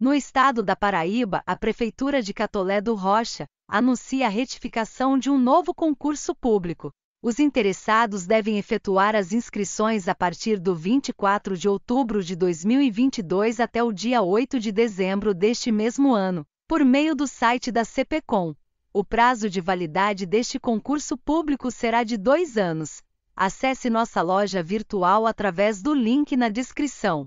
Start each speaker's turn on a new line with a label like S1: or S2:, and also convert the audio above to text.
S1: No estado da Paraíba, a Prefeitura de Catolé do Rocha anuncia a retificação de um novo concurso público. Os interessados devem efetuar as inscrições a partir do 24 de outubro de 2022 até o dia 8 de dezembro deste mesmo ano, por meio do site da CPCOM. O prazo de validade deste concurso público será de dois anos. Acesse nossa loja virtual através do link na descrição